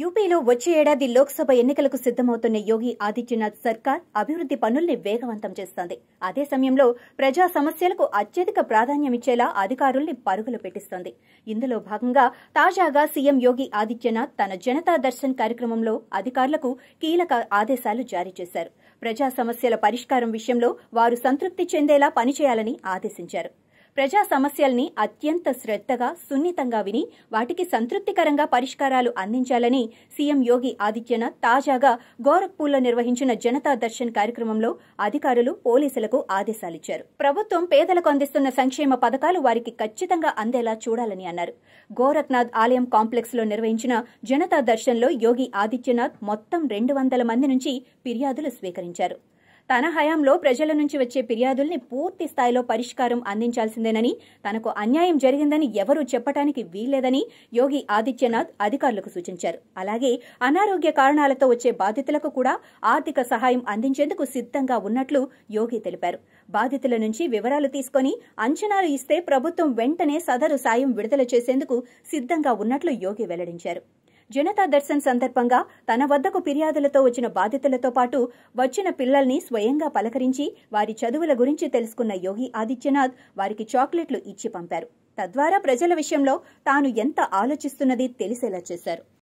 యూపీలో వచ్చే ఏడాది లోక్సభ ఎన్నికలకు సిద్దమవుతున్న యోగి ఆదిత్యనాథ్ సర్కార్ అభివృద్ది పనుల్ని వేగవంతం చేస్తోంది అదే సమయంలో ప్రజా సమస్యలకు అత్యధిక ప్రాధాన్యమిచ్చేలా అధికారుల్ని పరుగులు పెట్టిస్తోంది ఇందులో భాగంగా తాజాగా సీఎం యోగి ఆదిత్యనాథ్ తన జనతా దర్శన్ కార్యక్రమంలో అధికారులకు కీలక ఆదేశాలు జారీ చేశారు ప్రజా సమస్యల పరిష్కారం విషయంలో వారు సంతృప్తి చెందేలా పనిచేయాలని ఆదేశించారు ప్రజా సమస్యల్ని అత్యంత శ్రద్ధగా సున్నితంగా విని వాటికి సంతృప్తికరంగా పరిష్కారాలు అందించాలని సీఎం యోగి ఆదిత్యనాథ్ తాజాగా గోరఖ్పూర్లో నిర్వహించిన జనతా దర్శన్ కార్యక్రమంలో అధికారులు పోలీసులకు ఆదేశాలిచ్చారు ప్రభుత్వం పేదలకు అందిస్తున్న సంక్షేమ పథకాలు వారికి ఖచ్చితంగా అందేలా చూడాలని అన్నారు గోరఖ్నాథ్ ఆలయం కాంప్లెక్స్ లో నిర్వహించిన జనతా దర్శన్లో యోగి ఆదిత్యనాథ్ మొత్తం రెండు వందల మంది నుంచి ఫిర్యాదులు స్వీకరించారు తన హయాంలో ప్రజల నుంచి వచ్చే ఫిర్యాదుల్ని పూర్తి స్థాయిలో పరిష్కారం అందించాల్సిందేనని తనకు అన్యాయం జరిగిందని ఎవరూ చెప్పడానికి వీల్లేదని యోగి ఆదిత్యనాథ్ అధికారులకు సూచించారు అలాగే అనారోగ్య కారణాలతో వచ్చే బాధితులకు కూడా ఆర్థిక సహాయం అందించేందుకు సిద్ధంగా ఉన్నట్లు యోగి తెలిపారు బాధితుల నుంచి వివరాలు తీసుకుని అంచనాలు ఇస్తే ప్రభుత్వం వెంటనే సదరు సాయం విడుదల చేసేందుకు సిద్ధంగా ఉన్నట్లు యోగి వెల్లడించారు జనతా దర్శన్ సందర్భంగా తన వద్దకు ఫిర్యాదులతో వచ్చిన బాధితులతో పాటు వచ్చిన పిల్లల్ని స్వయంగా పలకరించి వారి చదువుల గురించి తెలుసుకున్న యోగి ఆదిత్యనాథ్ వారికి చాక్లెట్లు ఇచ్చి పంపారు తద్వారా ప్రజల విషయంలో తాను ఎంత ఆలోచిస్తున్నది తెలిసేలా చేశారు